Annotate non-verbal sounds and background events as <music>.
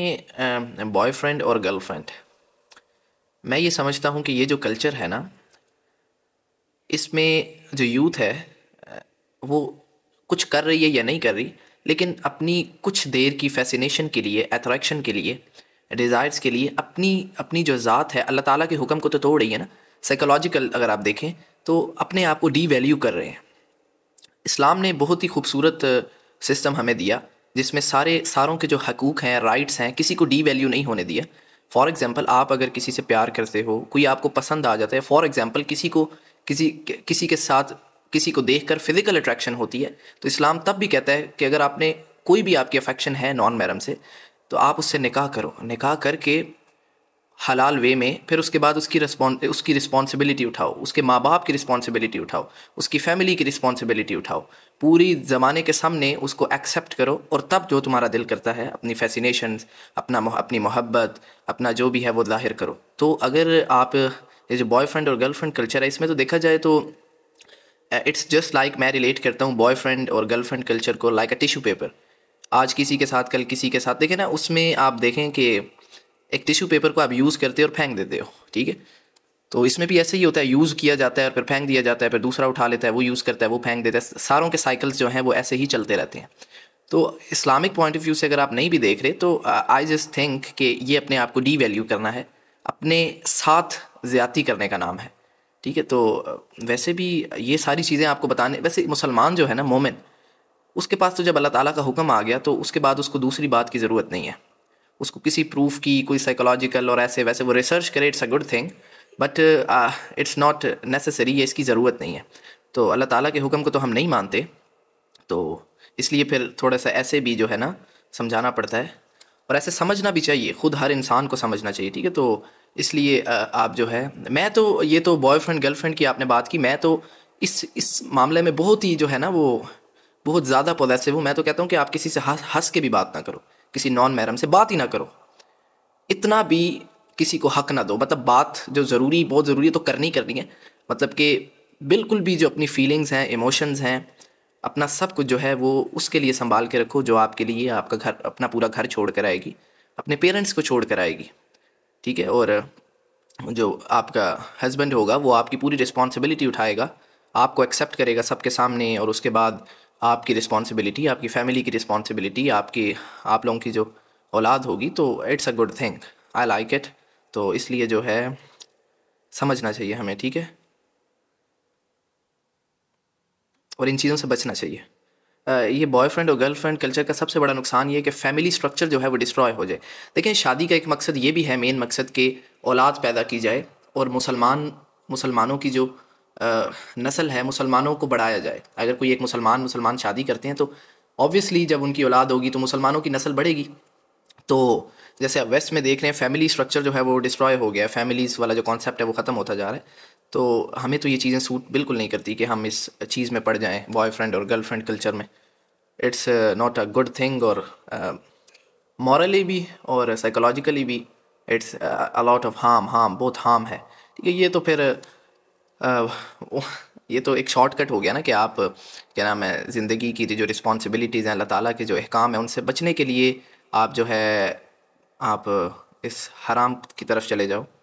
boyfriend और girlfriend मैं ये समझता हूँ कि ये जो कल्चर है ना इसमें जो यूथ है वो कुछ कर रही है या नहीं कर रही लेकिन अपनी कुछ देर की फैसिनेशन के लिए एट्रैक्शन के लिए डिज़ायर्स के लिए अपनी अपनी जो ज़ात है अल्लाह ताला के हुक्म को तो तोड़ रही है ना साइकोलॉजिकल अगर आप देखें तो अपने आप को डी वैल्यू कर रहे हैं इस्लाम ने बहुत ही खूबसूरत सिस्टम हमें दिया जिसमें सारे सारों के जो हकूक़ हैं राइट्स हैं किसी को डी वैल्यू नहीं होने दिया फॉर एग्ज़ाम्पल आप अगर किसी से प्यार करते हो कोई आपको पसंद आ जाता है फॉर एग्ज़ाम्पल किसी को किसी किसी के साथ किसी को देखकर फिज़िकल अट्रैक्शन होती है तो इस्लाम तब भी कहता है कि अगर आपने कोई भी आपकी अफेक्शन है नॉन मैरम से तो आप उससे निकाह करो निकाह करके हलाल वे में फिर उसके बाद उसकी रिस्पॉन् उसकी रिस्पॉन्सिबिलिटी उठाओ उसके माँ बाप की रिस्पॉन्सिबिलिटी उठाओ उसकी फैमिली की रिस्पॉन्सिबिलिटी उठाओ पूरी ज़माने के सामने उसको एक्सेप्ट करो और तब जो तुम्हारा दिल करता है अपनी फैसिनेशन अपना अपनी मोहब्बत अपना जो भी है वो जाहिर करो तो अगर आप ये जो बॉयफ्रेंड और गर्लफ्रेंड कल्चर है इसमें तो देखा जाए तो इट्स जस्ट लाइक मैं रिलेट करता हूँ बॉयफ्रेंड और गर्लफ्रेंड कल्चर को लाइक अ टिश्यू पेपर आज किसी के साथ कल किसी के साथ देखें ना उसमें आप देखें कि एक टिश्यू पेपर को आप यूज़ करते हो और फेंक देते हो ठीक है तो इसमें भी ऐसे ही होता है यूज़ किया जाता है और फिर फेंक दिया जाता है फिर दूसरा उठा लेता है वो यूज़ करता है वो फेंक देता है सारों के साइकिल्स जो हैं वो ऐसे ही चलते रहते हैं तो इस्लामिक पॉइंट ऑफ व्यू से अगर आप नहीं भी देख रहे तो आई जस्ट थिंक कि ये अपने आप को डी वैल्यू करना है अपने साथ ज़्यादती करने का नाम है ठीक है तो वैसे भी ये सारी चीज़ें आपको बताने वैसे मुसलमान जो है ना मोमिन उसके पास तो जब अल्लाह ताला का हुक्म आ गया तो उसके बाद उसको दूसरी बात की ज़रूरत नहीं है उसको किसी प्रूफ की कोई साइकोलॉजिकल और ऐसे वैसे वो रिसर्च करे it's a good thing but it's not necessary ये इसकी ज़रूरत नहीं है तो अल्लाह ताला के हुक्म को तो हम नहीं मानते तो इसलिए फिर थोड़ा सा ऐसे भी जो है ना समझाना पड़ता है और ऐसे समझना भी चाहिए खुद हर इंसान को समझना चाहिए ठीक है तो इसलिए आप जो है मैं तो ये तो बॉयफ्रेंड गर्लफ्रेंड की आपने बात की मैं तो इस इस मामले में बहुत ही जो है ना वो बहुत ज़्यादा पॉजिटिव हूँ मैं तो कहता हूँ कि आप किसी से हंस हंस के भी बात ना करो किसी नॉन महरम से बात ही ना करो इतना भी किसी को हक ना दो मतलब बात जो ज़रूरी बहुत ज़रूरी है तो करनी करनी है मतलब कि बिल्कुल भी जो अपनी फीलिंग्स हैं इमोशंस हैं अपना सब कुछ जो है वो उसके लिए संभाल के रखो जो आपके लिए आपका घर अपना पूरा घर छोड़ कर आएगी अपने पेरेंट्स को छोड़ कर आएगी ठीक है और जो आपका हस्बैंड होगा वो आपकी पूरी रिस्पॉन्सिबिलिटी उठाएगा आपको एक्सेप्ट करेगा सबके सामने और उसके बाद आपकी रिस्पॉन्सिबिलिटी आपकी फैमिली की रिस्पॉन्सिबिलिटी आपकी आप लोगों की जो औलाद होगी तो it's a good thing I like it तो इसलिए जो है समझना चाहिए हमें ठीक है और इन चीज़ों से बचना चाहिए ये बॉयफ्रेंड और गर्लफ्रेंड कल्चर का सबसे बड़ा नुकसान ये है कि फैमिली स्ट्रक्चर जो है वो डिस्ट्रॉय हो जाए देखें शादी का एक मकसद ये भी है मेन मकसद कि औलाद पैदा की जाए और मुसलमान मुसलमानों की जो नस्ल है मुसलमानों को बढ़ाया जाए अगर कोई एक मुसलमान मुसलमान शादी करते हैं तो ऑब्वियसली जब उनकी औलाद होगी तो मुसलमानों की नस्ल बढ़ेगी तो जैसे वेस्ट में देख रहे हैं फैमिली स्ट्रक्चर जो है वो डिस्ट्रॉय हो गया है फैमिलीज़ वाला जो कॉन्सेप्ट है वो ख़त्म होता जा रहा है तो हमें तो ये चीज़ें सूट बिल्कुल नहीं करती कि हम इस चीज़ में पड़ जाएँ बॉयफ्रेंड और गर्लफ्रेंड कल्चर में it's not a good thing और मॉरली uh, भी और साइकोलॉजिकली भी it's a lot of harm harm बहुत हार्म है ठीक है ये तो फिर <laughs> ये तो एक शॉर्टकट हो गया ना कि आप क्या नाम है ज़िंदगी की जो रिस्पॉन्सिबिलिटीज़ हैं अल्लाह ताला के जो अहकाम हैं उनसे बचने के लिए आप जो है आप इस हराम की तरफ चले जाओ